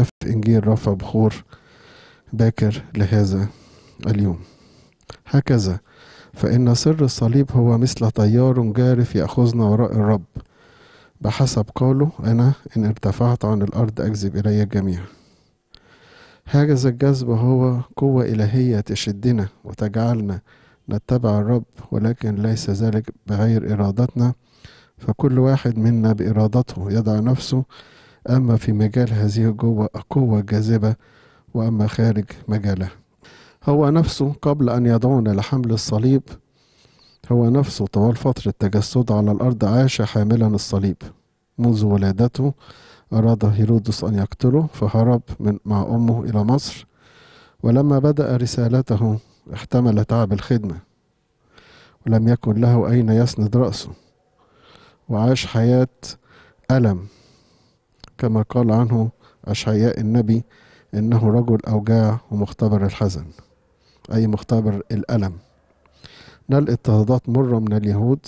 هدف إنجيل رفع بخور باكر لهذا اليوم هكذا فإن سر الصليب هو مثل طيار جارف يأخذنا وراء الرب بحسب قوله أنا إن ارتفعت عن الأرض أجذب إلي الجميع هكذا الجذب هو قوة إلهية تشدنا وتجعلنا نتبع الرب ولكن ليس ذلك بغير إرادتنا فكل واحد منا بإرادته يضع نفسه أما في مجال هذه القوة قوة جاذبة وأما خارج مجالها هو نفسه قبل أن يدعونا لحمل الصليب هو نفسه طوال فترة تجسده على الأرض عاش حاملا الصليب منذ ولادته أراد هيرودس أن يقتله فهرب من مع أمه إلى مصر ولما بدأ رسالته احتمل تعب الخدمة ولم يكن له أين يسند رأسه وعاش حياة ألم كما قال عنه أشعياء النبي إنه رجل أوجاع ومختبر الحزن أي مختبر الألم نال اضطهادات مرة من اليهود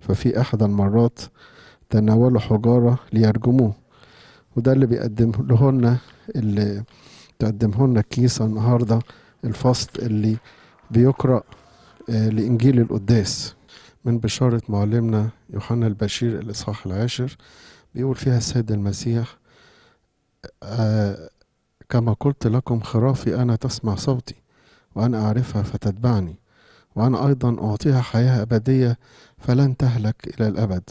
ففي أحد المرات تناولوا حجارة ليرجموه وده اللي بيقدم لهن اللي تقدمه لنا كيسة النهاردة الفصل اللي بيقرأ آه، لإنجيل القداس من بشارة معلمنا يوحنا البشير الإصحاح العاشر بيقول فيها السيد المسيح آه كما قلت لكم خرافي أنا تسمع صوتي وأنا أعرفها فتتبعني وأنا أيضا أعطيها حياة أبدية فلن تهلك إلى الأبد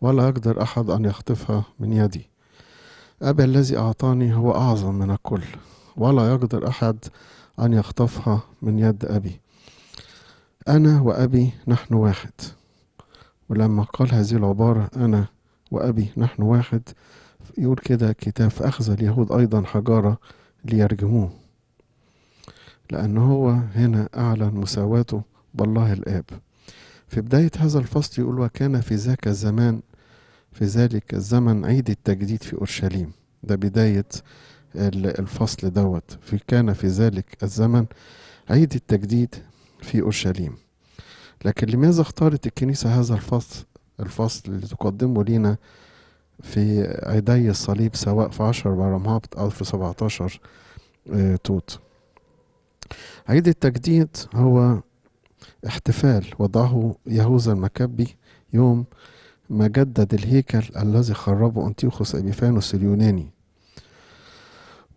ولا يقدر أحد أن يخطفها من يدي أبي الذي أعطاني هو أعظم من الكل ولا يقدر أحد أن يخطفها من يد أبي أنا وأبي نحن واحد ولما قال هذه العبارة أنا وأبي نحن واحد يقول كده كتاب فأخذ اليهود أيضا حجارة ليرجموه لأن هو هنا أعلن مساواته بالله الآب في بداية هذا الفصل يقول وكان في ذاك الزمان في ذلك الزمن عيد التجديد في أورشليم ده بداية الفصل دوت في كان في ذلك الزمن عيد التجديد في أورشليم لكن لماذا اختارت الكنيسة هذا الفصل الفصل اللي تقدمه لينا في عيدي الصليب سواء في 10 برمهابط أو في 17 آه، توت عيد التجديد هو احتفال وضعه يهوذا المكبي يوم ما جدد الهيكل الذي خربه أنتيوخوس أبيفانوس اليوناني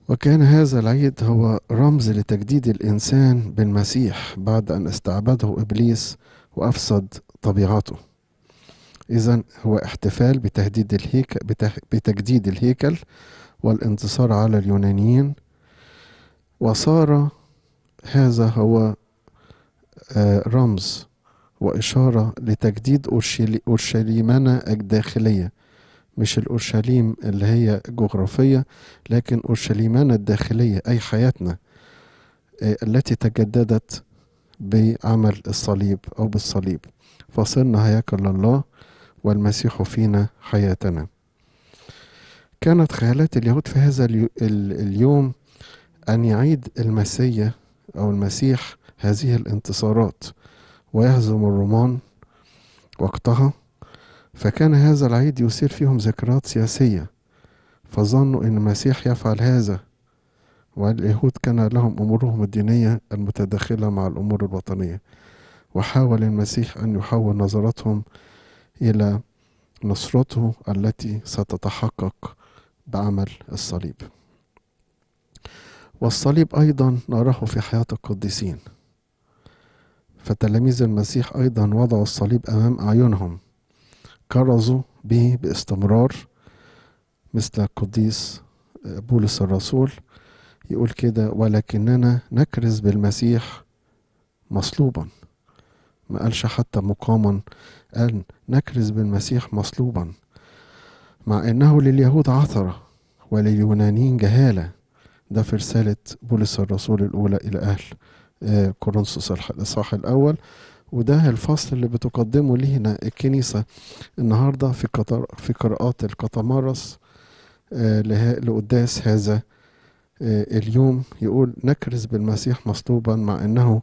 وكان هذا العيد هو رمز لتجديد الإنسان بالمسيح بعد أن استعبده إبليس وأفسد طبيعته إذا هو احتفال بتهديد الهيكل بتجديد الهيكل والانتصار على اليونانيين وصار هذا هو آه، رمز وإشارة لتجديد أورشليمنا الداخلية مش الأورشليم اللي هي جغرافية لكن أورشليمنا الداخلية أي حياتنا آه، التي تجددت بعمل الصليب أو بالصليب فصرنا هياكل الله والمسيح فينا حياتنا كانت خيالات اليهود في هذا اليوم أن يعيد المسيا أو المسيح هذه الانتصارات ويهزم الرومان وقتها فكان هذا العيد يثير فيهم ذكريات سياسية فظنوا أن المسيح يفعل هذا واليهود كان لهم أمورهم الدينية المتداخلة مع الأمور الوطنية وحاول المسيح أن يحول نظراتهم الى نصرته التي ستتحقق بعمل الصليب والصليب ايضا نراه في حياه القديسين فتلاميذ المسيح ايضا وضعوا الصليب امام اعينهم كرزوا به باستمرار مثل القديس بولس الرسول يقول كده ولكننا نكرز بالمسيح مصلوبا ما قالش حتى مقاما قال نكرز بالمسيح مصلوبا مع انه لليهود عثره ولليونانيين جهاله ده في رساله بولس الرسول الاولى الى اهل آه، كورنثوس الاصحاح الاول وده الفصل اللي بتقدمه لينا الكنيسة النهاردة في في قراءات القطمرس آه، لقداس هذا آه، اليوم يقول نكرز بالمسيح مصلوبا مع أنه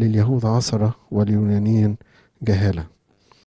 لليهود عثرة واليونانيين جهالة